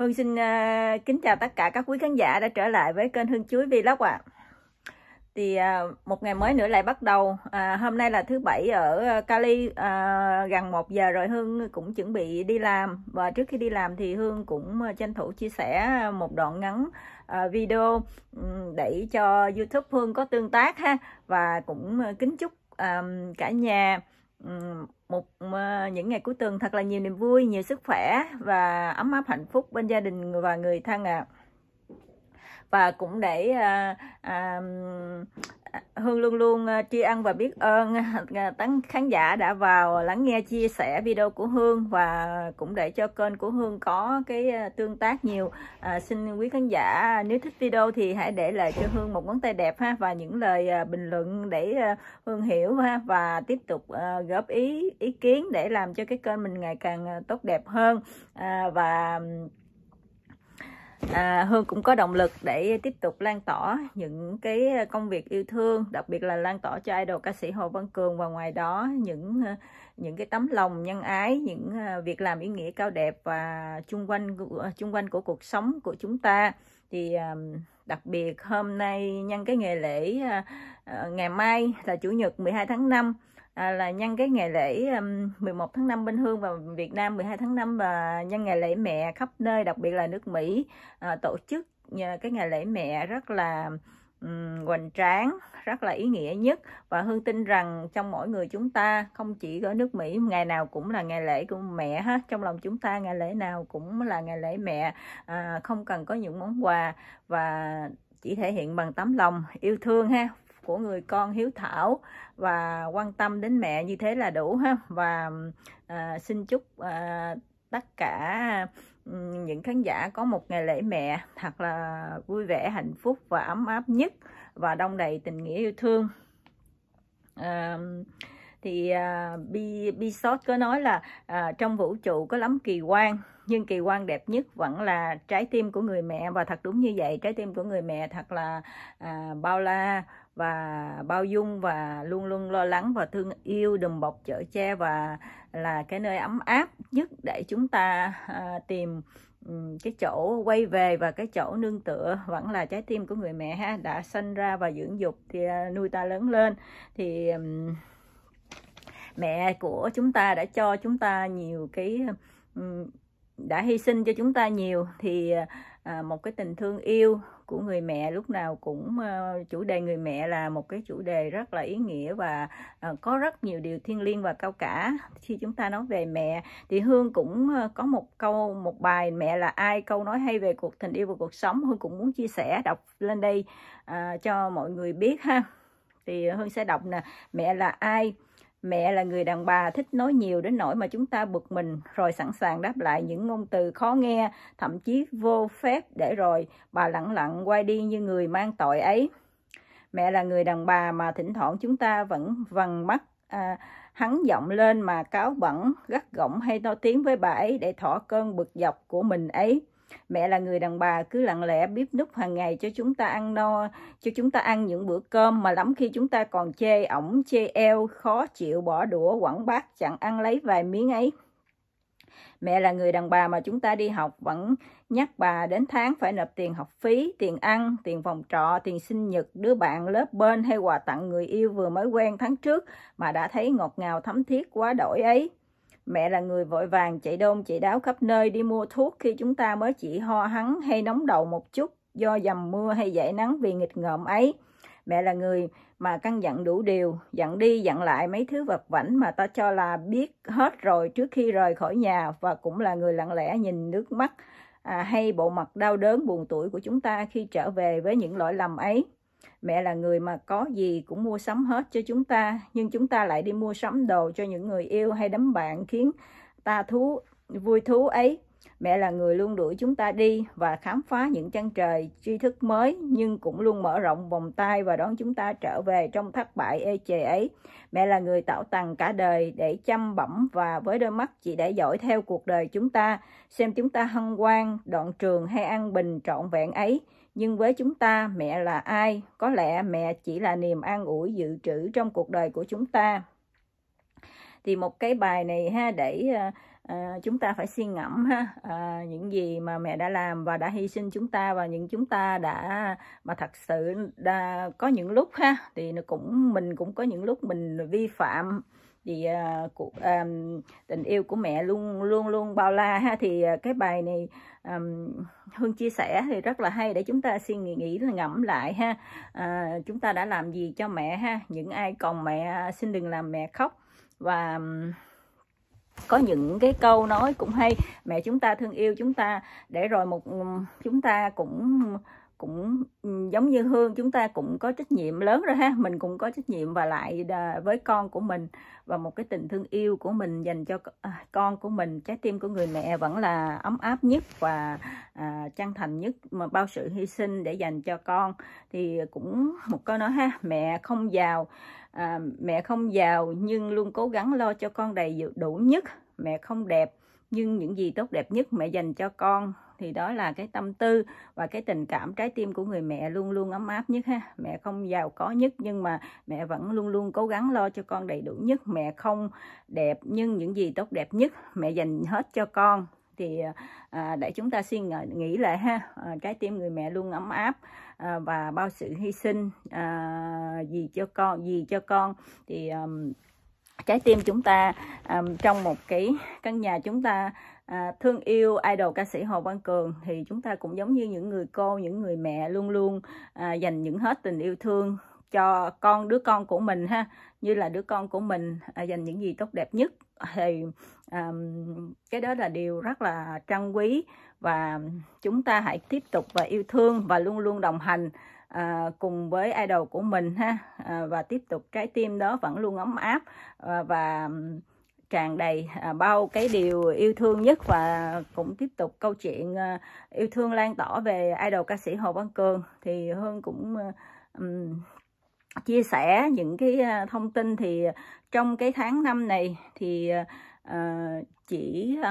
Hương xin uh, kính chào tất cả các quý khán giả đã trở lại với kênh Hương Chuối Vlog ạ. À. Thì uh, một ngày mới nữa lại bắt đầu. À, hôm nay là thứ bảy ở à, Cali uh, gần 1 giờ rồi Hương cũng chuẩn bị đi làm và trước khi đi làm thì Hương cũng tranh thủ chia sẻ một đoạn ngắn uh, video ừ, để cho YouTube Hương có tương tác ha và cũng kính chúc um, cả nhà um, một ờ, những ngày cuối tuần thật là nhiều niềm vui, nhiều sức khỏe và ấm áp hạnh phúc bên gia đình và người thân ạ. À. Và cũng để à, à, Hương luôn luôn à, tri ân và biết ơn tán khán giả đã vào lắng nghe chia sẻ video của Hương và cũng để cho kênh của Hương có cái à, tương tác nhiều. À, xin quý khán giả nếu thích video thì hãy để lại cho Hương một ngón tay đẹp ha và những lời à, bình luận để Hương hiểu ha và tiếp tục góp ý ý kiến để làm cho cái kênh mình ngày càng tốt đẹp hơn à, và à, Hương cũng có động lực để tiếp tục lan tỏa những cái công việc yêu thương đặc biệt là lan tỏa cho idol ca sĩ Hồ Văn Cường và ngoài đó những những cái tấm lòng nhân ái những à, việc làm ý nghĩa cao đẹp và chung quanh chung quanh của cuộc sống của chúng ta thì à, đặc biệt hôm nay nhân cái ngày lễ à, ngày mai là chủ nhật 12 tháng 5 à, là nhân cái ngày lễ um, 11 tháng 5 bên Hương và Việt Nam 12 tháng 5 và nhân ngày lễ mẹ khắp nơi đặc biệt là nước Mỹ à, tổ chức nhờ cái ngày lễ mẹ rất là um, hoành tráng rất là ý nghĩa nhất và Hương tin rằng trong mỗi người chúng ta không chỉ ở nước Mỹ ngày nào cũng là ngày lễ của mẹ hết trong lòng chúng ta ngày lễ nào cũng là ngày lễ mẹ à, không cần có những món quà và chỉ thể hiện bằng tấm lòng yêu thương ha của người con hiếu thảo và quan tâm đến mẹ như thế là đủ ha và à, xin chúc à, tất cả ừ, những khán giả có một ngày lễ mẹ thật là vui vẻ hạnh phúc và ấm áp nhất và đông đầy tình nghĩa yêu thương à, thì uh, Bisot có nói là uh, trong vũ trụ có lắm kỳ quan nhưng kỳ quan đẹp nhất vẫn là trái tim của người mẹ và thật đúng như vậy trái tim của người mẹ thật là uh, bao la và bao dung và luôn luôn lo lắng và thương yêu đùm bọc chở che và là cái nơi ấm áp nhất để chúng ta à, tìm cái chỗ quay về và cái chỗ nương tựa vẫn là trái tim của người mẹ ha đã sinh ra và dưỡng dục thì à, nuôi ta lớn lên thì mẹ của chúng ta đã cho chúng ta nhiều cái đã hy sinh cho chúng ta nhiều thì à, một cái tình thương yêu của người mẹ lúc nào cũng ờ, chủ đề người mẹ là một cái chủ đề rất là ý nghĩa và ờ, có rất nhiều điều thiêng liêng và cao cả khi chúng ta nói về mẹ thì hương cũng ờ, có một câu một bài mẹ là ai câu nói hay về cuộc tình yêu và cuộc sống hương cũng muốn chia sẻ đọc lên đây cho mọi người biết ha thì hương sẽ đọc nè mẹ là ai Mẹ là người đàn bà thích nói nhiều đến nỗi mà chúng ta bực mình rồi sẵn sàng đáp lại những ngôn từ khó nghe, thậm chí vô phép để rồi bà lặng lặng quay đi như người mang tội ấy. Mẹ là người đàn bà mà thỉnh thoảng chúng ta vẫn vằn mắt à, hắn giọng lên mà cáo bẩn, gắt gỏng hay to tiếng với bà ấy để thỏa cơn bực dọc của mình ấy mẹ là người đàn bà cứ lặng lẽ bếp núc hàng ngày cho chúng ta ăn no cho chúng ta ăn những bữa cơm mà lắm khi chúng ta còn chê ổng chê eo khó chịu bỏ đũa quẳng bát chẳng ăn lấy vài miếng ấy mẹ là người đàn bà mà chúng ta đi học vẫn nhắc bà đến tháng phải nộp tiền học phí, tiền ăn, tiền phòng trọ, tiền sinh nhật, đứa bạn lớp bên hay quà tặng người yêu vừa mới quen tháng trước mà đã thấy ngọt ngào thấm thiết quá đổi ấy. Mẹ là người vội vàng chạy đôn chạy đáo khắp nơi đi mua thuốc khi chúng ta mới chỉ ho hắn hay nóng đầu một chút do dầm mưa hay dậy nắng vì nghịch ngợm ấy. Mẹ là người mà căn dặn đủ điều, dặn đi dặn lại mấy thứ vật vảnh mà ta cho là biết hết rồi trước khi rời khỏi nhà và cũng là người lặng lẽ nhìn nước mắt à, hay bộ mặt đau đớn buồn tuổi của chúng ta khi trở về với những lỗi lầm ấy mẹ là người mà có gì cũng mua sắm hết cho chúng ta nhưng chúng ta lại đi mua sắm đồ cho những người yêu hay đám bạn khiến ta thú vui thú ấy mẹ là người luôn đuổi chúng ta đi và khám phá những chân trời tri thức mới nhưng cũng luôn mở rộng vòng tay và đón chúng ta trở về trong thất bại ê chề ấy mẹ là người tạo tầng cả đời để chăm bẩm và với đôi mắt chỉ để dõi theo cuộc đời chúng ta xem chúng ta hân hoan đoạn trường hay an bình trọn vẹn ấy nhưng với chúng ta mẹ là ai có lẽ mẹ chỉ là niềm an ủi dự trữ trong cuộc đời của chúng ta thì một cái bài này ha để à, chúng ta phải suy ngẫm ha à, những gì mà mẹ đã làm và đã hy sinh chúng ta và những chúng ta đã mà thật sự đã có những lúc ha thì nó cũng mình cũng có những lúc mình vi phạm thì uh, của, um, tình yêu của mẹ luôn luôn luôn bao la ha thì uh, cái bài này um, hương chia sẻ thì rất là hay để chúng ta suy nghĩ nghĩ ngẫm lại ha uh, chúng ta đã làm gì cho mẹ ha những ai còn mẹ xin đừng làm mẹ khóc và um, có những cái câu nói cũng hay mẹ chúng ta thương yêu chúng ta để rồi một chúng ta cũng cũng ừ, giống như hương chúng ta cũng có trách nhiệm lớn rồi ha mình cũng có trách nhiệm và lại với con của mình và một cái tình thương yêu của mình dành cho à, con của mình trái tim của người mẹ vẫn là ấm áp nhất và à, chân thành nhất mà bao sự hy sinh để dành cho con thì cũng một câu nói ha mẹ không giàu à, mẹ không giàu nhưng luôn cố gắng lo cho con đầy đủ nhất mẹ không đẹp nhưng những gì tốt đẹp nhất mẹ dành cho con thì đó là cái tâm tư và cái tình cảm trái tim của người mẹ luôn luôn ấm áp nhất ha mẹ không giàu có nhất nhưng mà mẹ vẫn luôn luôn cố gắng lo cho con đầy đủ nhất mẹ không đẹp nhưng những gì tốt đẹp nhất mẹ dành hết cho con thì à, à để chúng ta suy nghĩ lại ha à, trái tim người mẹ luôn ấm áp à, và bao sự hy sinh à, gì cho con gì cho con thì um, trái tim chúng ta um, trong một cái căn nhà chúng ta à, thương yêu idol ca sĩ Hồ Văn Cường thì chúng ta cũng giống như những người cô, những người mẹ luôn luôn à, dành những hết tình yêu thương cho con đứa con của mình ha như là đứa con của mình à, dành những gì tốt đẹp nhất thì um, cái đó là điều rất là trân quý và chúng ta hãy tiếp tục và yêu thương và luôn luôn đồng hành à, cùng với idol của mình ha à, và tiếp tục trái tim đó vẫn luôn ấm áp à, và tràn đầy à, bao cái điều yêu thương nhất và cũng tiếp tục câu chuyện à, yêu thương lan tỏa về idol ca sĩ Hồ Văn Cường thì Hương cũng um, chia sẻ những cái thông tin thì trong cái tháng năm này thì uh, chỉ uh,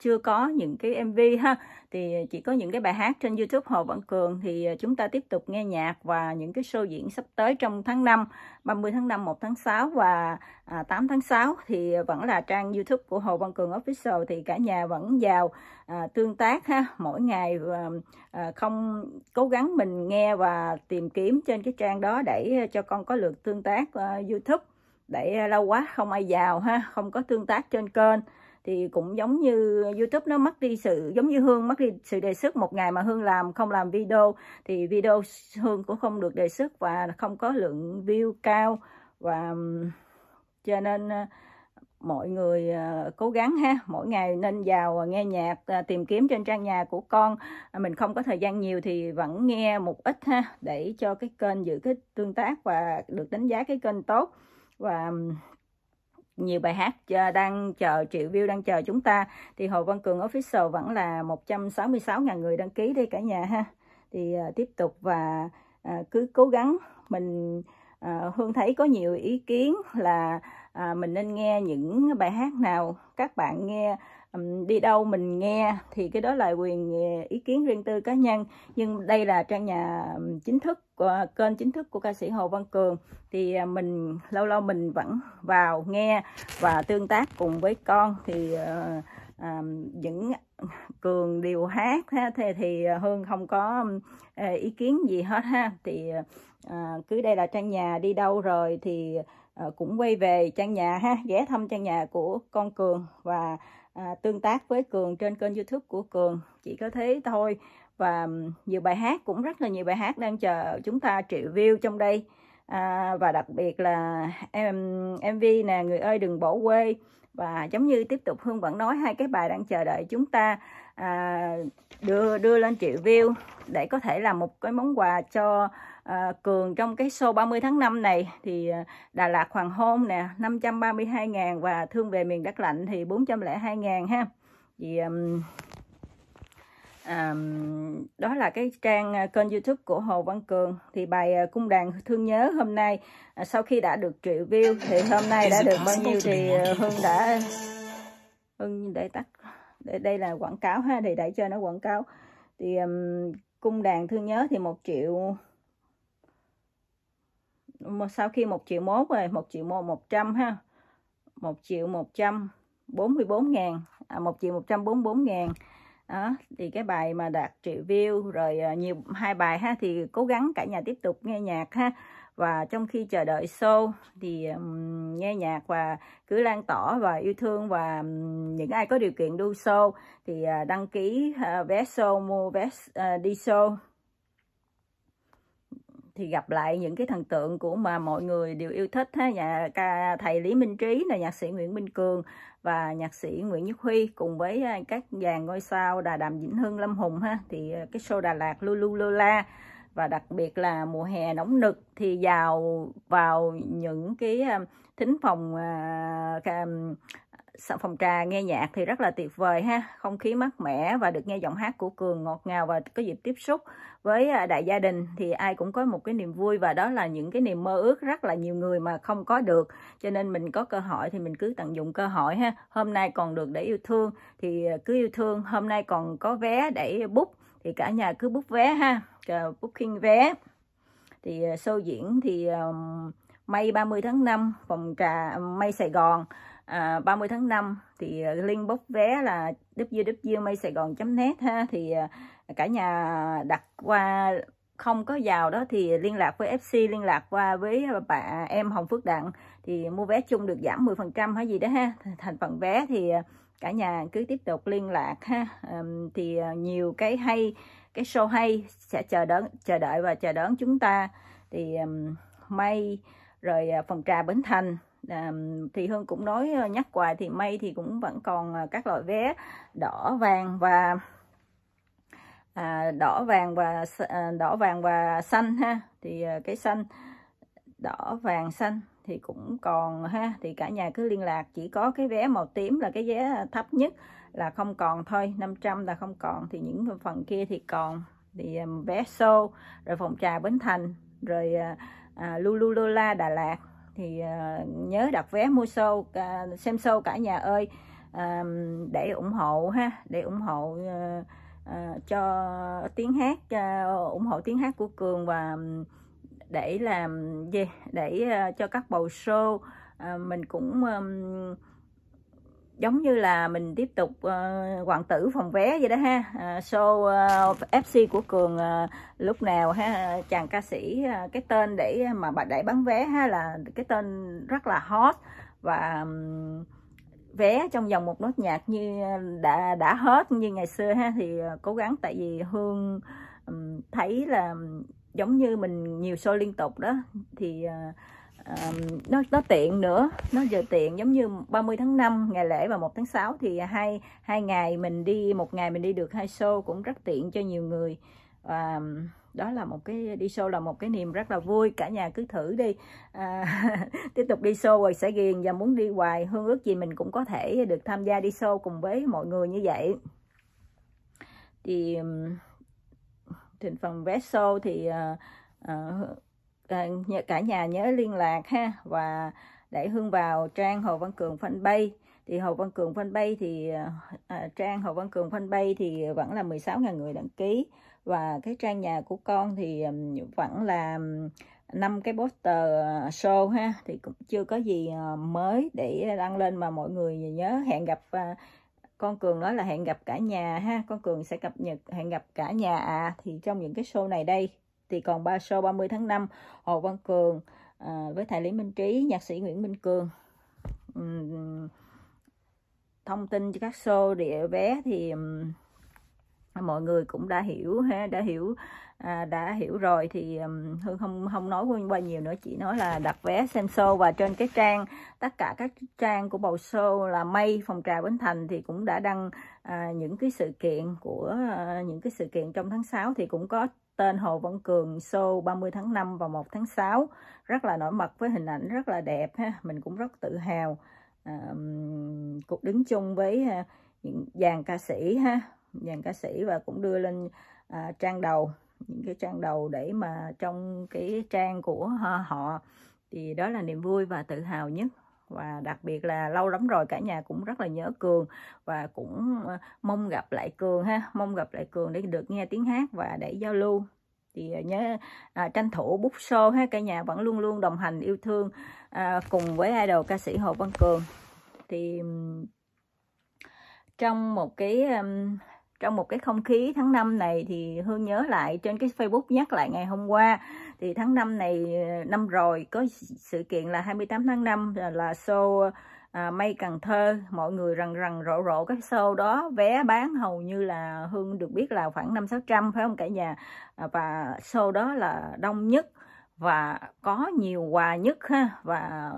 chưa có những cái mv ha thì chỉ có những cái bài hát trên youtube hồ văn cường thì ờ, chúng ta tiếp tục nghe nhạc và những cái show diễn sắp tới trong tháng 5 30 tháng 5 1 tháng 6 và uh, à, 8 tháng 6 thì vẫn là trang youtube của hồ văn cường official thì cả nhà vẫn vào uh, tương tác ha mỗi ngày uh, uh, không cố gắng mình nghe và tìm kiếm trên cái trang đó để cho con có lượt tương tác uh, youtube để ờ, lâu quá không ai vào ha không có tương tác trên kênh thì cũng giống như YouTube nó mất đi sự giống như Hương mất đi sự đề xuất một ngày mà Hương làm không làm video thì video Hương cũng không được đề xuất và không có lượng view cao và cho nên ờ, mọi người ờ, cố gắng ha mỗi ngày nên vào nghe nhạc tìm kiếm trên trang nhà của con à, mình không có thời gian nhiều thì vẫn nghe một ít ha để cho cái kênh giữ cái tương tác và được đánh giá cái kênh tốt và nhiều bài hát đang chờ triệu view đang chờ chúng ta thì Hồ Văn Cường Official vẫn là 166.000 người đăng ký đi cả nhà ha thì uh, tiếp tục và uh, cứ cố gắng mình uh, Hương thấy có nhiều ý kiến là uh, mình nên nghe những bài hát nào các bạn nghe đi đâu mình nghe thì cái đó là quyền ờ, ý kiến riêng tư cá nhân nhưng đây là trang nhà chính thức của kênh chính thức của ca sĩ Hồ Văn Cường thì à, mình lâu lâu mình vẫn vào nghe và tương tác cùng với con thì uh, à, những cường điều hát ha, thì thì ờ, hương không có ý kiến gì hết ha thì à, cứ đây là trang nhà đi đâu rồi thì à, cũng quay về trang nhà ha ghé thăm trang nhà của con cường và à, tương tác với cường trên kênh youtube của cường chỉ có thế thôi và nhiều bài hát cũng rất là nhiều bài hát đang chờ chúng ta triệu view trong đây à, và đặc biệt là em mv nè người ơi đừng bỏ quê và giống như tiếp tục hương vẫn nói hai cái bài đang chờ đợi chúng ta à, đưa đưa lên triệu view để có thể là một cái món quà cho à, cường trong cái show 30 tháng 5 này thì ờ, Đà Lạt Hoàng Hôn nè 532 ngàn và thương về miền đất lạnh thì 402 ngàn ha thì um, um, đó là cái trang ờ, kênh youtube của Hồ Văn Cường thì bài cung đàn thương nhớ hôm nay sau khi đã được triệu view thì hôm nay đã được bao nhiêu thì Hương đã Hương để tắt để đây là quảng cáo ha thì để cho nó quảng cáo thì um, cung đàn thương nhớ thì một triệu sau khi một triệu mốt rồi một triệu một một trăm ha một triệu một trăm bốn mươi bốn ngàn à, một triệu một trăm bốn bốn ngàn đó thì cái bài mà đạt triệu view rồi à, nhiều hai bài ha thì cố gắng cả nhà tiếp tục nghe nhạc ha và trong khi chờ đợi show thì um, nghe nhạc và cứ lan tỏa và yêu thương và um, những ai có điều kiện đu show thì uh, đăng ký uh, vé show mua vé uh, đi show thì gặp lại những cái thần tượng của mà mọi người đều yêu thích ha nhà ca thầy Lý Minh Trí là nhạc sĩ Nguyễn Minh Cường và nhạc sĩ Nguyễn Nhất Huy cùng với à, các dàn ngôi sao Đà Đàm Vĩnh Hưng Lâm Hùng ha thì à, cái show Đà Lạt Lulu Lola và đặc biệt là mùa hè nóng nực thì vào vào những cái à, thính phòng phòng trà nghe nhạc thì rất là tuyệt vời ha không khí mát mẻ và được nghe giọng hát của cường ngọt ngào và có dịp tiếp xúc với à, đại gia đình thì ai cũng có một cái niềm vui và đó là những cái niềm mơ ước rất là nhiều người mà không có được cho nên mình có cơ hội thì mình cứ tận dụng cơ hội ha hôm nay còn được để yêu thương thì à, cứ yêu thương hôm nay còn có vé để bút thì cả nhà cứ bút vé ha booking vé thì à, show diễn thì um, May 30 tháng 5 phòng trà mây Sài Gòn 30 à, tháng 5 thì à, link bốc vé là www.maysaigon.net ha thì à, cả nhà đặt qua không có vào đó thì liên lạc với FC liên lạc qua với bà em Hồng Phước Đặng thì mua vé chung được giảm 10% hay gì đó ha thành phần vé thì cả nhà cứ tiếp tục liên lạc ha thì nhiều cái hay cái show hay sẽ chờ đón chờ đợi và chờ đón chúng ta thì um, may rồi phần trà Bến Thành à, thì hương cũng nói ờ, nhắc hoài thì may thì cũng vẫn còn ờ, các loại vé đỏ vàng và à, đỏ vàng và đỏ vàng và xanh ha thì à, cái xanh đỏ vàng xanh thì cũng còn ha thì cả nhà cứ liên lạc chỉ có cái vé màu tím là cái vé thấp nhất là không còn thôi 500 là không còn thì những phần kia thì còn thì vé show rồi phòng trà Bến Thành rồi à, lola Đà Lạt thì uh, nhớ đặt vé mua show uh, xem show cả nhà ơi uh, để ủng hộ ha để ủng hộ uh, uh, cho tiếng hát uh, ủng hộ tiếng hát của cường và để làm gì để uh, cho các bầu show uh, mình cũng um, giống như là mình tiếp tục uh, hoàng tử phòng vé vậy đó ha uh, show uh, ờ, fc của cường uh, lúc nào ha chàng ca sĩ uh, cái tên để mà bà để bán vé ha là cái tên rất là hot và um, vé trong vòng một nốt nhạc như đã đã hết như ngày xưa ha thì uh, cố gắng tại vì hương um, thấy là giống như mình nhiều show liên tục đó thì uh, nó nó tiện nữa nó giờ tiện giống như 30 tháng 5 ngày lễ và 1 tháng 6 thì hai hai ngày mình đi một ngày mình đi được hai show cũng rất tiện cho nhiều người và đó là một cái đi show là một cái niềm rất là vui cả nhà cứ thử đi à, tiếp tục đi show rồi sẽ ghiền và muốn đi hoài hương ước gì mình cũng có thể được tham gia đi show cùng với mọi người như vậy thì thành phần vé show thì uh, uh, Ờ, nhớ cả nhà nhớ liên lạc ha và để hương vào trang hồ văn cường fanpage thì hồ văn cường fanpage thì à, trang hồ văn cường fanpage thì vẫn là 16.000 người đăng ký và cái trang nhà của con thì vẫn là năm cái poster show ha thì cũng chưa có gì mới để đăng lên mà mọi người nhớ hẹn gặp con cường nói là hẹn gặp cả nhà ha con cường sẽ cập nhật hẹn gặp cả nhà à thì trong những cái show này đây thì còn ba show 30 tháng 5 Hồ Văn Cường à, với thầy Lý Minh Trí, nhạc sĩ Nguyễn Minh Cường. Uhm, thông tin cho các show địa vé thì um, mọi người cũng đã hiểu ha, đã hiểu à, đã hiểu rồi thì um, hương không không nói qua nhiều nữa chỉ nói là đặt vé xem show và trên cái trang tất cả các trang của bầu show là mây phòng trà bến thành thì cũng đã đăng à, những cái sự kiện của à, những cái sự kiện trong tháng 6 thì cũng có tên Hồ Văn Cường show 30 tháng 5 và 1 tháng 6 rất là nổi bật với hình ảnh rất là đẹp ha mình cũng rất tự hào à, cuộc đứng chung với à, những dàn ca sĩ ha dàn ca sĩ và cũng đưa lên à, trang đầu những cái trang đầu để mà trong cái trang của họ thì đó là niềm vui và tự hào nhất và đặc biệt là lâu lắm rồi cả nhà cũng rất là nhớ cường và cũng ờ, mong gặp lại cường ha mong gặp lại cường để được nghe tiếng hát và để giao lưu thì ờ, nhớ à, tranh thủ bút show ha cả nhà vẫn luôn luôn đồng hành yêu thương à, cùng với idol ca sĩ hồ văn cường thì trong một cái trong một cái không khí tháng năm này thì Hương nhớ lại trên cái Facebook nhắc lại ngày hôm qua thì tháng 5 này ờ, năm rồi có sự kiện là 28 tháng 5 ờ, là show à, Mây Cần Thơ mọi người rần rần rộ rộ cái show đó vé bán hầu như là Hương được biết là khoảng năm sáu trăm phải không cả nhà à, và show đó là đông nhất và có nhiều quà nhất ha và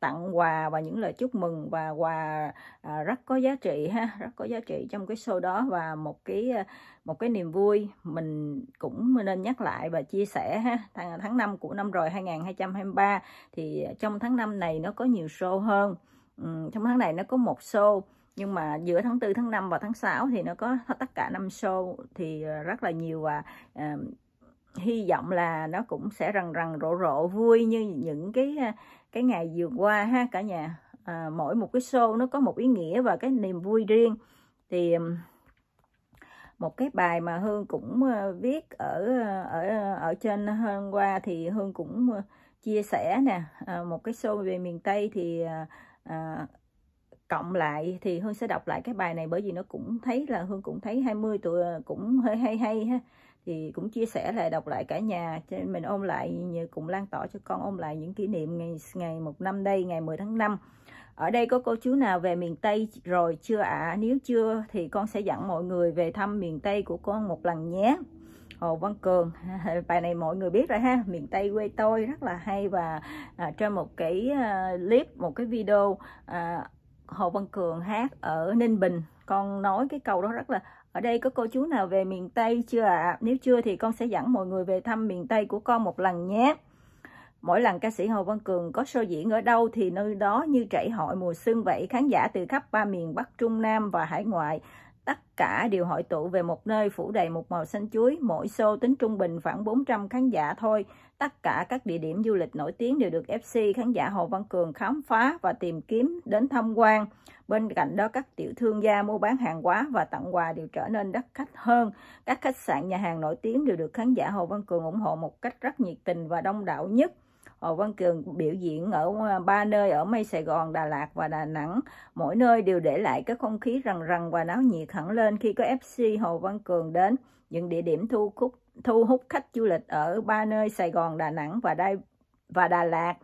tặng quà và những lời chúc mừng và quà à, rất có giá trị ha rất có giá trị trong cái show đó và một cái à, một cái niềm vui mình cũng nên nhắc lại và chia sẻ ha tháng, tháng 5 của năm rồi 2023 thì trong tháng năm này nó có nhiều show hơn ừ, trong tháng này nó có một show nhưng mà giữa tháng 4, tháng 5 và tháng 6 thì nó có tất cả năm show thì à, rất là nhiều và uh, hy vọng là nó cũng sẽ rần rần rộ rộ vui như những cái cái ngày vừa qua ha cả nhà à, mỗi một cái show nó có một ý nghĩa và cái niềm vui riêng thì một cái bài mà hương cũng viết ở ở ở trên hôm qua thì hương cũng chia sẻ nè à, một cái show về miền tây thì à, à, cộng lại thì hương sẽ đọc lại cái bài này bởi vì nó cũng thấy là hương cũng thấy 20 tuổi cũng hơi hay hay ha thì cũng chia sẻ lại đọc lại cả nhà cho mình ôm lại như cùng lan tỏa cho con ôm lại những kỷ niệm ngày ngày một năm đây ngày 10 tháng 5 ở đây có cô chú nào về miền Tây rồi chưa ạ à? nếu chưa thì con sẽ dẫn mọi người về thăm miền Tây của con một lần nhé Hồ Văn Cường bài này mọi người biết rồi ha miền Tây quê tôi rất là hay và à, trên một cái à, clip một cái video à, Hồ Văn Cường hát ở Ninh Bình con nói cái câu đó rất là ở đây có cô chú nào về miền Tây chưa ạ? À? Nếu chưa thì con sẽ dẫn mọi người về thăm miền Tây của con một lần nhé. Mỗi lần ca sĩ Hồ Văn Cường có show diễn ở đâu thì nơi đó như trảy hội mùa xuân vậy. Khán giả từ khắp ba miền Bắc, Trung, Nam và hải ngoại tất cả đều hội tụ về một nơi phủ đầy một màu xanh chuối. Mỗi show tính trung bình khoảng 400 khán giả thôi. Tất cả các địa điểm du lịch nổi tiếng đều được FC khán giả Hồ Văn Cường khám phá và tìm kiếm đến tham quan. Bên cạnh đó các tiểu thương gia mua bán hàng hóa và tặng quà đều trở nên đắt khách hơn. Các khách sạn nhà hàng nổi tiếng đều được khán giả Hồ Văn Cường ủng hộ một cách rất nhiệt tình và đông đảo nhất. Hồ Văn Cường biểu diễn ở à, ba nơi ở mây Sài Gòn, Đà Lạt và Đà Nẵng. Mỗi nơi đều để lại cái không khí rần rần và náo nhiệt hẳn lên khi có FC Hồ Văn Cường đến. Những địa điểm thu hút thu hút khách du lịch ở ba nơi Sài Gòn, Đà Nẵng và Đài, và Đà Lạt.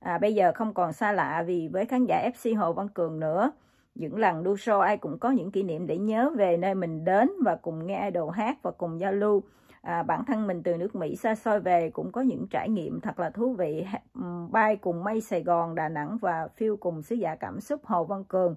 À, bây giờ không còn xa lạ vì với khán giả FC Hồ Văn Cường nữa. Những lần đua show ai cũng có những kỷ niệm để nhớ về nơi mình đến và cùng nghe idol hát và cùng giao lưu à, bản thân mình từ nước Mỹ xa xôi về cũng có những trải nghiệm thật là thú vị ừ, bay cùng mây Sài Gòn Đà Nẵng và phiêu cùng sứ giả cảm xúc Hồ Văn Cường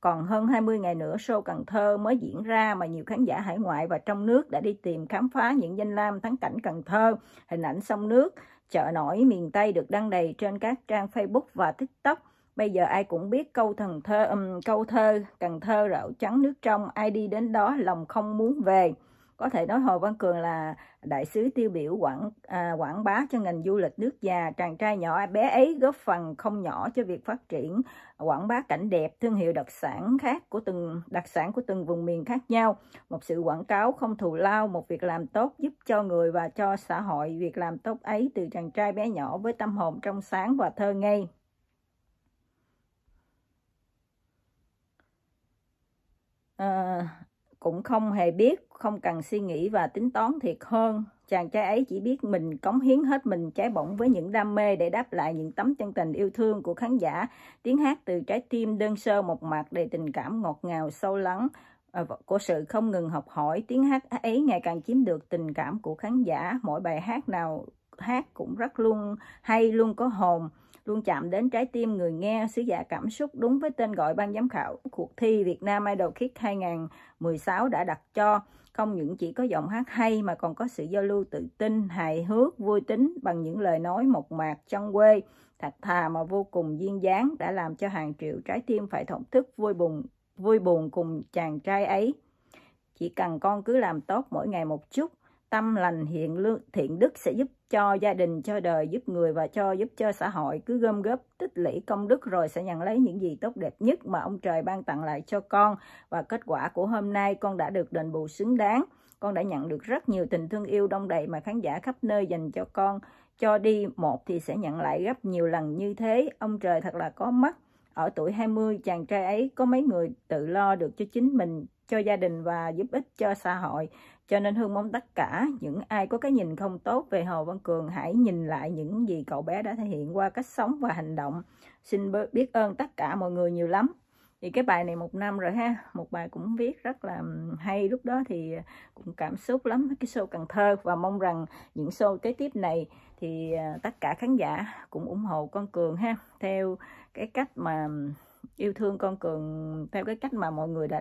còn hơn 20 ngày nữa show Cần Thơ mới diễn ra mà nhiều khán giả hải ngoại và trong nước đã đi tìm khám phá những danh lam thắng cảnh Cần Thơ, hình ảnh sông nước, chợ nổi miền Tây được đăng đầy trên các trang Facebook và TikTok. Bây giờ ai cũng biết câu thần thơ um, câu thơ Cần Thơ rạo trắng nước trong, ai đi đến đó lòng không muốn về có thể nói Hồ Văn Cường là đại sứ tiêu biểu quảng à, quảng bá cho ngành du lịch nước già chàng trai nhỏ bé ấy góp phần không nhỏ cho việc phát triển quảng bá cảnh đẹp thương hiệu đặc sản khác của từng đặc sản của từng vùng miền khác nhau một sự quảng cáo không thù lao một việc làm tốt giúp cho người và cho xã hội việc làm tốt ấy từ chàng trai bé nhỏ với tâm hồn trong sáng và thơ ngây à, cũng không hề biết không cần suy nghĩ và tính toán thiệt hơn. Chàng trai ấy chỉ biết mình cống hiến hết mình trái bỏng với những đam mê để đáp lại những tấm chân tình yêu thương của khán giả. Tiếng hát từ trái tim đơn sơ một mặt đầy tình cảm ngọt ngào sâu lắng ờ, của sự không ngừng học hỏi tiếng hát ấy ngày càng chiếm được tình cảm của khán giả mỗi bài hát nào hát cũng rất luôn hay luôn có hồn luôn chạm đến trái tim người nghe, sứ giả cảm xúc đúng với tên gọi ban giám khảo cuộc thi Việt Nam Idol Kids 2016 đã đặt cho. Không những chỉ có giọng hát hay mà còn có sự giao lưu tự tin, hài hước, vui tính bằng những lời nói mộc mạc, chân quê, thạch thà mà vô cùng duyên dáng đã làm cho hàng triệu trái tim phải thổn thức vui buồn vui buồn cùng chàng trai ấy. Chỉ cần con cứ làm tốt mỗi ngày một chút, tâm lành hiện lương, thiện đức sẽ giúp cho gia đình, cho đời, giúp người và cho giúp cho xã hội. Cứ gom góp tích lũy công đức rồi sẽ nhận lấy những gì tốt đẹp nhất mà ông trời ban tặng lại cho con. Và kết quả của hôm nay con đã được đền bù xứng đáng. Con đã nhận được rất nhiều tình thương yêu đông đầy mà khán giả khắp nơi dành cho con. Cho đi một thì sẽ nhận lại gấp nhiều lần như thế. Ông trời thật là có mắt. Ở tuổi 20, chàng trai ấy có mấy người tự lo được cho chính mình, cho gia đình và giúp ích cho xã hội cho nên Hương mong tất cả những ai có cái nhìn không tốt về Hồ Văn Cường hãy nhìn lại những gì cậu bé đã thể hiện qua cách sống và hành động. Xin biết ơn tất cả mọi người nhiều lắm. Thì cái bài này một năm rồi ha, một bài cũng viết rất là hay lúc đó thì cũng cảm xúc lắm cái show Cần Thơ và mong rằng những show kế tiếp này thì ờ, tất cả khán giả cũng ủng hộ con Cường ha theo cái cách mà yêu thương con cường theo cái cách mà mọi người đã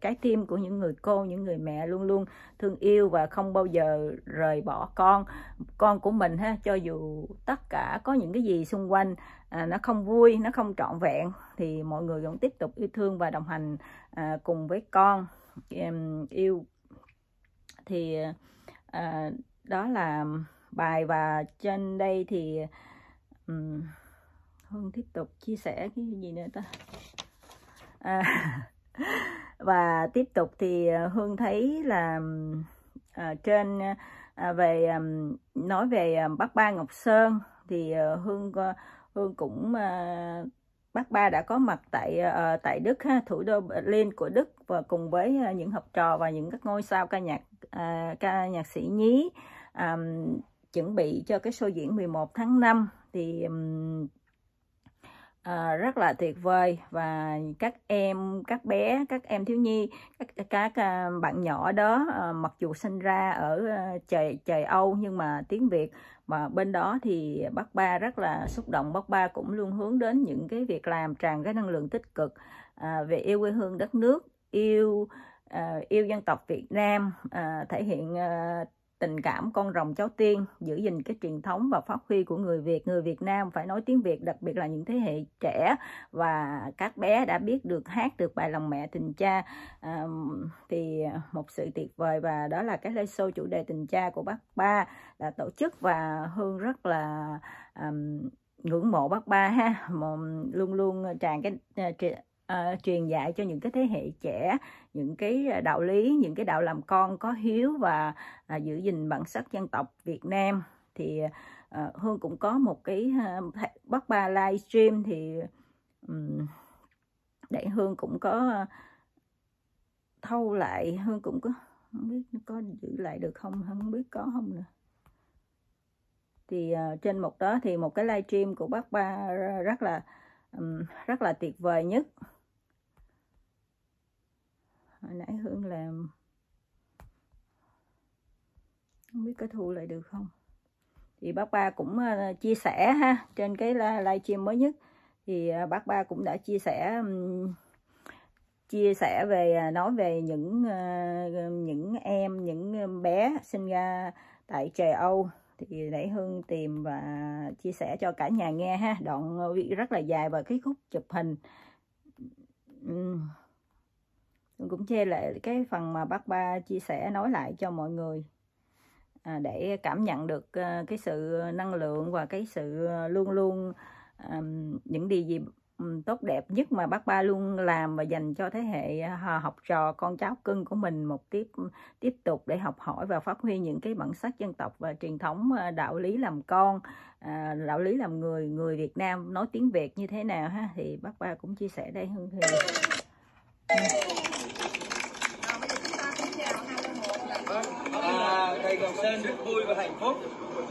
trái tim của những người cô những người mẹ luôn luôn thương yêu và không bao giờ rời bỏ con con của mình ha cho dù tất cả có những cái gì xung quanh à, nó không vui nó không trọn vẹn thì mọi người vẫn tiếp tục yêu thương và đồng hành à, cùng với con em yêu thì à, đó là bài và trên đây thì um, Hương tiếp tục chia sẻ cái gì nữa ta à, và tiếp tục thì à, Hương thấy là à, trên à, về à, nói về à, bác ba Ngọc Sơn thì à, Hương Hương cũng à, bác ba đã có mặt tại à, à, tại Đức ha, thủ đô Berlin của Đức và cùng với à, những học trò và những các ngôi sao ca nhạc à, ca nhạc sĩ nhí à, chuẩn bị cho cái show diễn 11 tháng 5 thì um, à, rất là tuyệt vời và các em các bé các em thiếu nhi các, các à, bạn nhỏ đó à, mặc dù sinh ra ở trời trời Âu nhưng mà tiếng Việt mà bên đó thì bác ba rất là xúc động bác ba cũng luôn hướng đến những cái việc làm tràn cái năng lượng tích cực à, về yêu quê hương đất nước yêu uh, yêu dân tộc Việt Nam uh, thể hiện uh, tình cảm con rồng cháu tiên giữ gìn cái truyền thống và phát huy của người Việt người Việt Nam phải nói tiếng Việt đặc biệt là những thế hệ trẻ và các bé đã biết được hát được bài lòng mẹ tình cha thì một sự tuyệt vời và đó là cái lê show chủ đề tình cha của bác ba là tổ chức và Hương rất là ngưỡng mộ bác ba ha mà luôn luôn tràn cái ờ, uh, truyền dạy cho những cái thế hệ trẻ những cái ờ, đạo lý những cái đạo làm con có hiếu và uh, giữ gìn bản sắc dân tộc Việt Nam thì uh, Hương cũng có một cái uh, bắt ba livestream thì um, đại Hương cũng có uh, thâu lại Hương cũng có không biết có giữ lại được không không biết có không nữa thì uh, trên một đó thì một cái livestream của bác ba rất là um, rất là tuyệt vời nhất hồi nãy hương làm không biết có thu lại được không thì bác ba cũng ờ, chia sẻ ha trên cái live stream mới nhất thì ờ, bác ba cũng đã chia sẻ chia sẻ về ờ, nói về những những em những bé sinh ra tại trời Âu thì nãy Hương tìm và chia sẻ cho cả nhà nghe ha đoạn rất là dài và cái khúc chụp hình uhm cũng che lại cái phần mà bác ba chia sẻ nói lại cho mọi người à, để cảm nhận được uh, cái sự năng lượng và cái sự ờ, luôn luôn um, những điều gì tốt đẹp nhất mà bác ba luôn làm và dành cho thế hệ ờ, học trò con cháu cưng của mình một tiếp tiếp tục để học hỏi và phát huy những cái bản sắc dân tộc và truyền thống đạo lý làm con đạo lý làm người người Việt Nam nói tiếng Việt như thế nào ha thì bác ba cũng chia sẻ đây Hương Thùy. hạnh phúc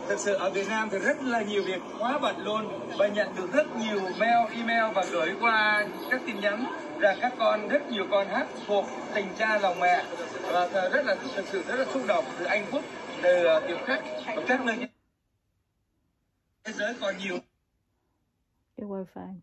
thực sự ở Việt Nam thì rất là nhiều việc quá bận luôn và nhận được rất nhiều mail, email và gửi qua các tin nhắn là các con rất nhiều con hát thuộc tình cha lòng mẹ và rất là thực sự rất là xúc động từ Anh Phúc từ tiểu ờ, khách ở các nơi thế giới còn nhiều cái wifi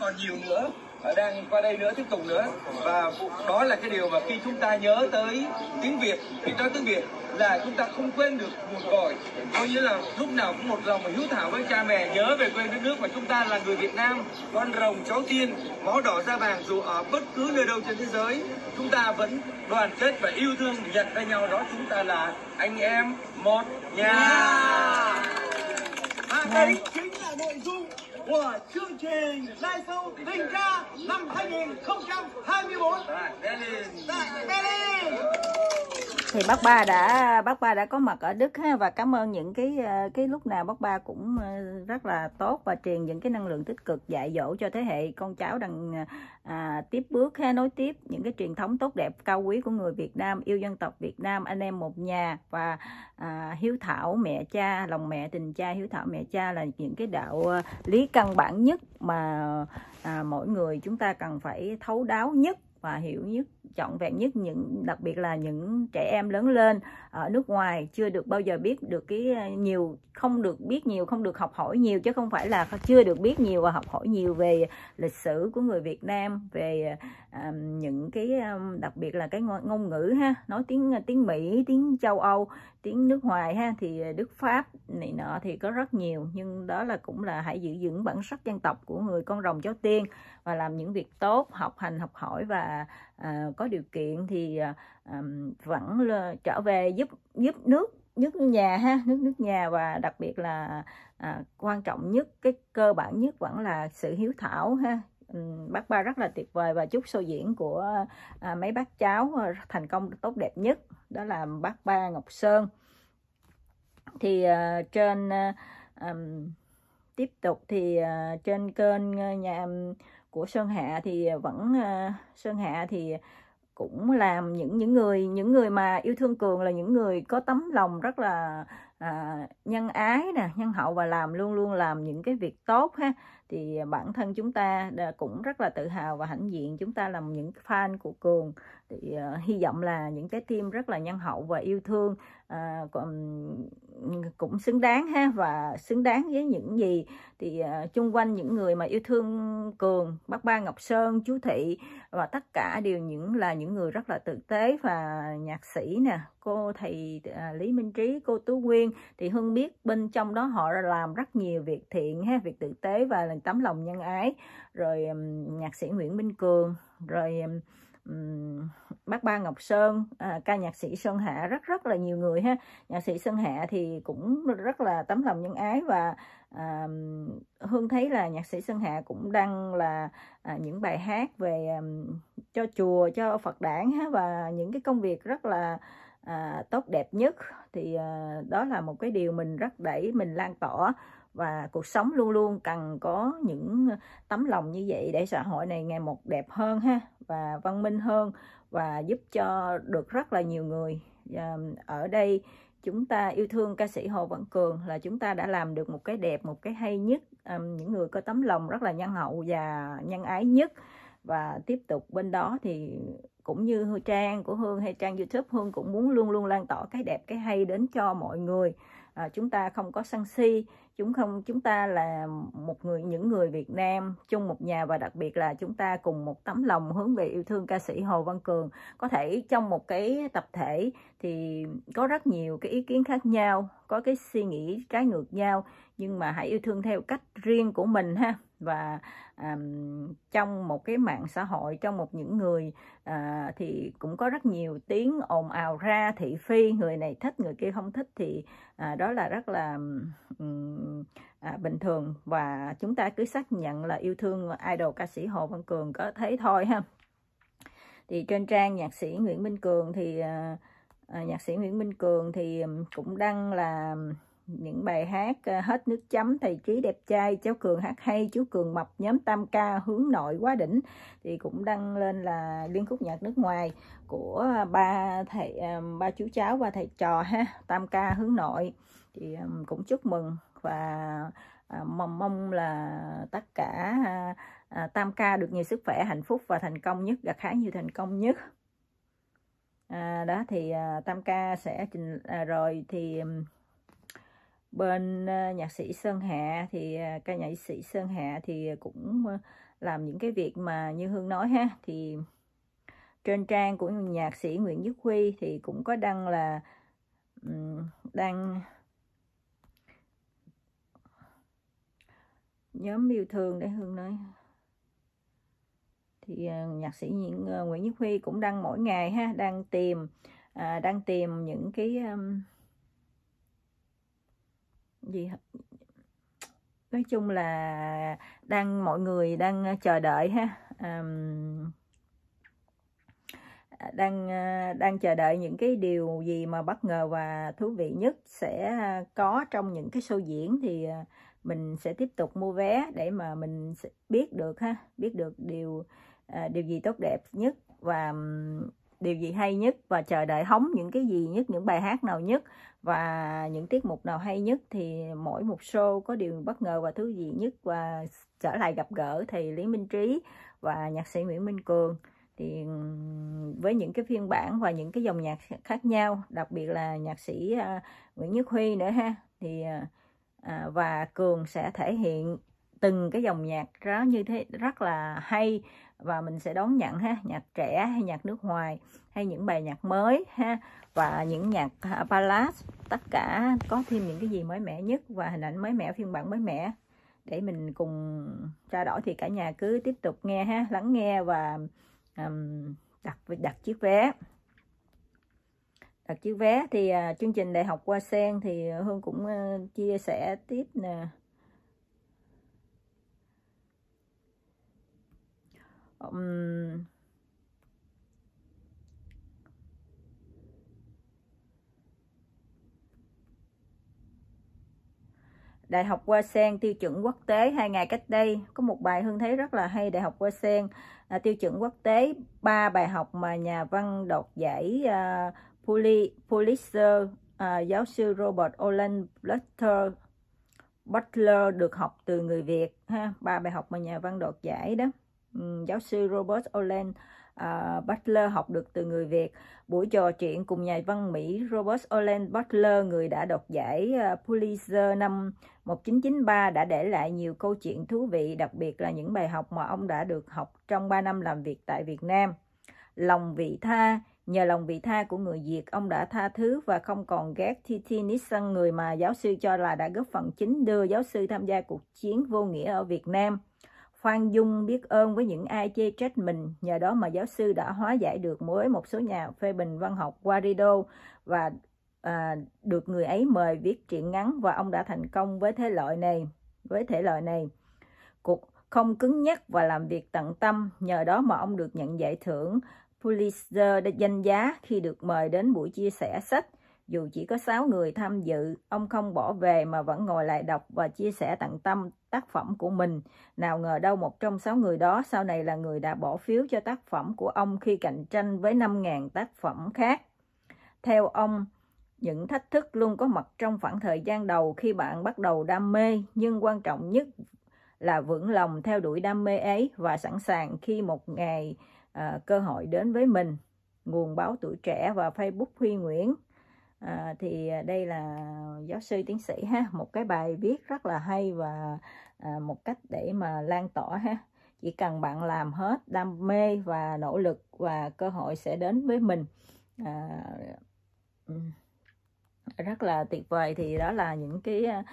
còn nhiều nữa đang qua đây nữa tiếp tục nữa và đó là cái điều mà khi chúng ta nhớ tới tiếng Việt khi nói tiếng Việt là chúng ta không quên được nguồn cội coi như là lúc nào cũng một lòng hiếu thảo với cha mẹ nhớ về quê đất nước mà chúng ta là người Việt Nam con rồng cháu tiên máu đỏ da vàng dù ở bất cứ nơi đâu trên thế giới chúng ta vẫn đoàn kết và yêu thương nhận ra nhau đó chúng ta là anh em một nhà yeah. à, đây chính là nội dung của chương trình lai sâu tình Ca năm 2024 tại Berlin. Thì bác ba đã bác ba đã có mặt ở Đức ha và cảm ơn những cái ờ, cái lúc nào bác ba cũng ờ, rất là tốt và truyền những cái năng lượng tích cực dạy dỗ cho thế hệ con cháu đang ờ, à, tiếp bước ha nối tiếp những cái truyền thống tốt đẹp cao quý của người Việt Nam yêu dân tộc Việt Nam anh em một nhà và à, hiếu thảo mẹ cha lòng mẹ tình cha hiếu thảo mẹ cha là những cái đạo lý cao căn bản nhất mà à, mỗi người chúng ta cần phải thấu đáo nhất và hiểu nhất trọn vẹn nhất những đặc biệt là những trẻ em lớn lên ở nước ngoài chưa được bao giờ biết được cái ờ, nhiều không được biết nhiều không được học hỏi nhiều chứ không phải là chưa được biết nhiều và học hỏi nhiều về lịch sử của người Việt Nam về um, những cái um, đặc biệt là cái ngôn ngữ ha nói tiếng ờ, tiếng Mỹ tiếng châu Âu tiếng nước ngoài ha thì Đức Pháp này nọ thì có rất nhiều nhưng đó là cũng là hãy giữ vững bản sắc dân tộc của người con rồng cháu tiên và làm những việc tốt học hành học hỏi và Ờ, có điều kiện thì ờ, vẫn trở về giúp giúp nước nước nhà ha nước nước nhà và đặc biệt là à, quan trọng nhất cái cơ bản nhất vẫn là sự hiếu thảo ha bác ba rất là tuyệt vời và chúc show diễn của à, mấy bác cháu thành công tốt đẹp nhất đó là bác ba ngọc sơn thì à, trên à, tiếp tục thì à, trên kênh nhà của sơn hạ thì vẫn ờ, sơn hạ thì cũng làm những những người những người mà yêu thương cường là những người có tấm lòng rất là à, nhân ái nè nhân hậu và làm luôn luôn làm những cái việc tốt ha thì à, bản thân chúng ta cũng rất là tự hào và hãnh diện chúng ta là những fan của cường thì uh, hy vọng là những cái team rất là nhân hậu và yêu thương uh, à, cũng, cũng xứng đáng ha và xứng đáng với những gì thì uh, chung quanh những người mà yêu thương cường bác ba ngọc sơn chú thị và tất cả đều những là những người rất là tử tế và nhạc sĩ nè cô thầy uh, lý minh trí cô tú nguyên thì hương biết bên trong đó họ làm rất nhiều việc thiện ha việc tử tế và là tấm lòng nhân ái rồi um, nhạc sĩ nguyễn minh cường rồi um, bác ba ngọc sơn à, ca nhạc sĩ sơn hạ rất rất là nhiều người ha nhạc sĩ sơn hạ thì cũng rất là tấm lòng nhân ái và à, hương thấy là nhạc sĩ sơn hạ cũng đang là à, những bài hát về um, cho chùa cho phật đản ha và những cái công việc rất là à, tốt đẹp nhất thì à, đó là một cái điều mình rất đẩy mình lan tỏa và cuộc sống luôn luôn cần có những tấm lòng như vậy để xã hội này ngày một đẹp hơn ha và văn minh hơn và giúp cho được rất là nhiều người ở đây chúng ta yêu thương ca sĩ Hồ Văn Cường là chúng ta đã làm được một cái đẹp một cái hay nhất à, những người có tấm lòng rất là nhân hậu và nhân ái nhất và tiếp tục bên đó thì cũng như trang của Hương hay trang YouTube Hương cũng muốn luôn luôn lan tỏa cái đẹp cái hay đến cho mọi người à, chúng ta không có sân si chúng không chúng ta là một người những người Việt Nam chung một nhà và đặc biệt là chúng ta cùng một tấm lòng hướng về yêu thương ca sĩ Hồ Văn Cường có thể trong một cái tập thể thì có rất nhiều cái ý kiến khác nhau có cái suy nghĩ trái ngược nhau nhưng mà hãy yêu thương theo cách riêng của mình ha và um, trong một cái mạng xã hội trong một những người uh, thì cũng có rất nhiều tiếng ồn ào ra thị phi người này thích người kia không thích thì uh, đó là rất là um, à, bình thường và chúng ta cứ xác nhận là yêu thương idol ca sĩ Hồ Văn Cường có thế thôi ha thì trên trang nhạc sĩ Nguyễn Minh Cường thì à, À, nhạc sĩ Nguyễn Minh Cường thì cũng đăng là những bài hát à, hết nước chấm thầy trí đẹp trai cháu cường hát hay chú cường mập nhóm tam ca hướng nội quá đỉnh thì cũng đăng lên là liên khúc nhạc nước ngoài của ba thầy à, ba chú cháu và thầy trò ha tam ca hướng nội thì cũng chúc mừng và mong mong là tất cả tam ca được nhiều sức khỏe hạnh phúc và thành công nhất gặt hái nhiều thành công nhất à, đó thì à, Tam Ca sẽ trình à, rồi thì bên à, nhạc sĩ Sơn Hạ thì à, ca nhạc sĩ Sơn Hạ thì cũng à, làm những cái việc mà như Hương nói ha thì trên trang của nhạc sĩ Nguyễn Nhất Huy thì cũng có đăng là um, đăng nhóm yêu thương để Hương nói thì ờ, nhạc sĩ ờ, Nguyễn Nhất Huy cũng đang mỗi ngày ha đang tìm à, đang tìm những cái um, gì nói chung là đang mọi người đang ờ, chờ đợi ha um, đang đang chờ đợi những cái điều gì mà bất ngờ và thú vị nhất sẽ có trong những cái show diễn thì mình sẽ tiếp tục mua vé để mà mình biết được ha biết được điều À, điều gì tốt đẹp nhất và điều gì hay nhất và chờ đợi hóng những cái gì nhất những bài hát nào nhất và những tiết mục nào hay nhất thì mỗi một show có điều bất ngờ và thú vị nhất và trở lại gặp gỡ thì Lý Minh Trí và nhạc sĩ Nguyễn Minh Cường thì với những cái phiên bản và những cái dòng nhạc khác nhau đặc biệt là nhạc sĩ à, Nguyễn Nhất Huy nữa ha thì à, và Cường sẽ thể hiện từng cái dòng nhạc đó như thế rất là hay và mình sẽ đón nhận ha nhạc trẻ hay nhạc nước ngoài hay những bài nhạc mới ha và những nhạc à, ballad tất cả có thêm những cái gì mới mẻ nhất và hình ảnh mới mẻ phiên bản mới mẻ để mình cùng trao đổi thì cả nhà cứ tiếp tục nghe ha lắng nghe và um, đặt đặt chiếc vé đặt chiếc vé thì uh, chương trình đại học qua sen thì hương cũng uh, chia sẻ tiếp nè uh, um, Đại học Hoa Sen tiêu chuẩn quốc tế hai ngày cách đây có một bài Hương thấy rất là hay Đại học Hoa Sen à, tiêu chuẩn quốc tế ba bài học mà nhà văn đoạt giải uh, Puli, Pulitzer uh, giáo sư Robert olin Butler Butler được học từ người Việt ha ba bài học mà nhà văn đoạt giải đó Ừ, giáo sư Robert Olen à, Butler học được từ người Việt. Buổi trò chuyện cùng nhà văn Mỹ Robert Olen Butler, người đã đoạt giải à, Pulitzer năm 1993 đã để lại nhiều câu chuyện thú vị, đặc biệt là những bài học mà ông đã được học trong 3 năm làm việc tại Việt Nam. Lòng vị tha, nhờ lòng vị tha của người Việt, ông đã tha thứ và không còn ghét T.T. người mà giáo sư cho là đã góp phần chính đưa giáo sư tham gia cuộc chiến vô nghĩa ở Việt Nam. Khoan dung biết ơn với những ai chê trách mình, nhờ đó mà giáo sư đã hóa giải được mối một số nhà phê bình văn học Guarido và à, được người ấy mời viết truyện ngắn và ông đã thành công với thể loại này. Với thể loại này, cuộc không cứng nhắc và làm việc tận tâm, nhờ đó mà ông được nhận giải thưởng Pulitzer danh giá khi được mời đến buổi chia sẻ sách dù chỉ có 6 người tham dự, ông không bỏ về mà vẫn ngồi lại đọc và chia sẻ tận tâm tác phẩm của mình. Nào ngờ đâu một trong 6 người đó sau này là người đã bỏ phiếu cho tác phẩm của ông khi cạnh tranh với 5.000 tác phẩm khác. Theo ông, những thách thức luôn có mặt trong khoảng thời gian đầu khi bạn bắt đầu đam mê, nhưng quan trọng nhất là vững lòng theo đuổi đam mê ấy và sẵn sàng khi một ngày à, cơ hội đến với mình. Nguồn báo tuổi trẻ và Facebook Huy Nguyễn à, thì à, đây là giáo sư tiến sĩ ha một cái bài viết rất là hay và à, một cách để mà lan tỏa ha chỉ cần bạn làm hết đam mê và nỗ lực và cơ hội sẽ đến với mình à, rất là tuyệt vời thì đó là những cái à,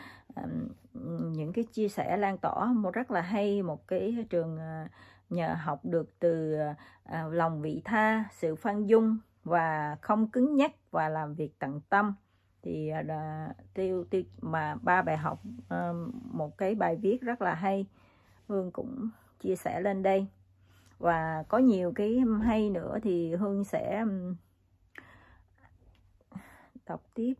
những cái chia sẻ lan tỏa một rất là hay một cái trường à, nhờ học được từ lòng vị tha sự khoan dung và không cứng nhắc và làm việc tận tâm thì à, tiêu tiêu mà ba bài học ờ, một cái bài viết rất là hay hương cũng chia sẻ lên đây và có nhiều cái hay nữa thì hương sẽ đọc tiếp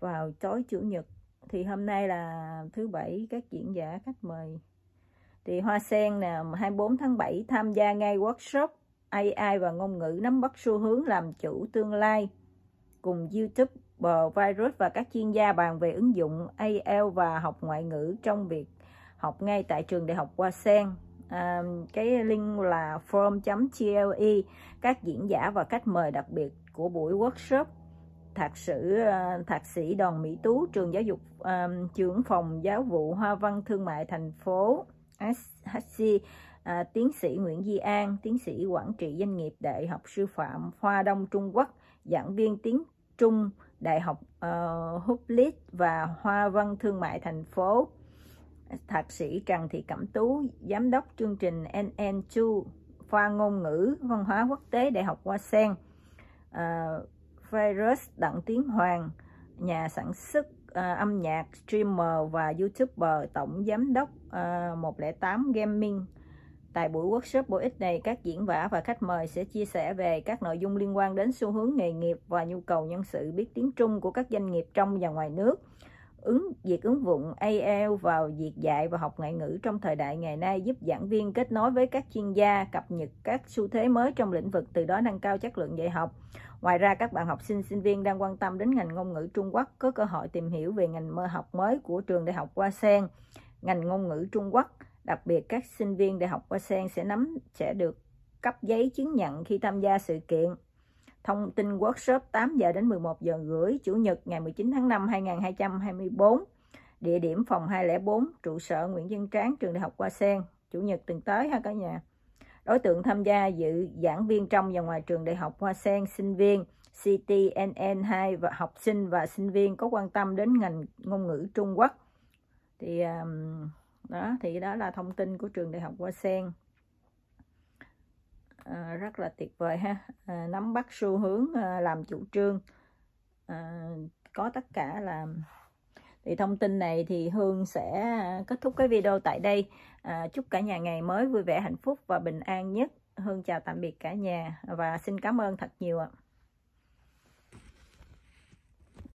vào tối chủ nhật thì hôm nay là thứ bảy các diễn giả khách mời thì hoa sen nè 24 tháng 7 tham gia ngay workshop AI và ngôn ngữ nắm bắt xu hướng làm chủ tương lai. Cùng YouTube bờ Virus và các chuyên gia bàn về ứng dụng AL và học ngoại ngữ trong việc học ngay tại trường đại học Hoa Sen. À, cái link là form.cle các diễn giả và khách mời đặc biệt của buổi workshop thạc sĩ à, thạc sĩ Đoàn Mỹ Tú trường giáo dục um, trưởng phòng giáo vụ Hoa văn Thương mại thành phố SHC à, tiến sĩ Nguyễn Di An, tiến sĩ quản trị doanh nghiệp Đại học Sư phạm Hoa Đông Trung Quốc, giảng viên tiếng Trung Đại học uh, Hublit và Hoa văn Thương mại thành phố. Thạc sĩ Trần Thị Cẩm Tú, giám đốc chương trình NN2 khoa ngôn ngữ văn hóa quốc tế Đại học Hoa Sen. Uh, ờ, Virus Đặng Tiến Hoàng, nhà sản xuất uh, âm nhạc, streamer và youtuber, tổng giám đốc uh, 108 Gaming Tại buổi workshop bổ ích này, các diễn giả và khách mời sẽ chia sẻ về các nội dung liên quan đến xu hướng nghề nghiệp và nhu cầu nhân sự biết tiếng Trung của các doanh nghiệp trong và ngoài nước, ứng việc ứng dụng AL vào việc dạy và học ngoại ngữ trong thời đại ngày nay giúp giảng viên kết nối với các chuyên gia, cập nhật các xu thế mới trong lĩnh vực từ đó nâng cao chất lượng dạy học. Ngoài ra, các bạn học sinh sinh viên đang quan tâm đến ngành ngôn ngữ Trung Quốc có cơ hội tìm hiểu về ngành mơ học mới của trường đại học Hoa Sen, ngành ngôn ngữ Trung Quốc Đặc biệt các sinh viên Đại học Hoa Sen sẽ nắm sẽ được cấp giấy chứng nhận khi tham gia sự kiện. Thông tin workshop 8 giờ đến 11 giờ rưỡi Chủ nhật ngày 19 tháng 5 2024. Địa điểm phòng 204, trụ sở Nguyễn Văn Tráng, trường Đại học Hoa Sen. Chủ nhật tuần tới ha cả nhà. Đối tượng tham gia dự giảng viên trong và ngoài trường Đại học Hoa Sen, sinh viên CTNN2 và học sinh và sinh viên có quan tâm đến ngành ngôn ngữ Trung Quốc. Thì um, đó thì đó là thông tin của trường đại học Hoa Sen à, rất là tuyệt vời ha à, nắm bắt xu hướng à, làm chủ trương à, có tất cả là thì thông tin này thì Hương sẽ kết thúc cái video tại đây à, chúc cả nhà ngày mới vui vẻ hạnh phúc và bình an nhất Hương chào tạm biệt cả nhà và xin cảm ơn thật nhiều ạ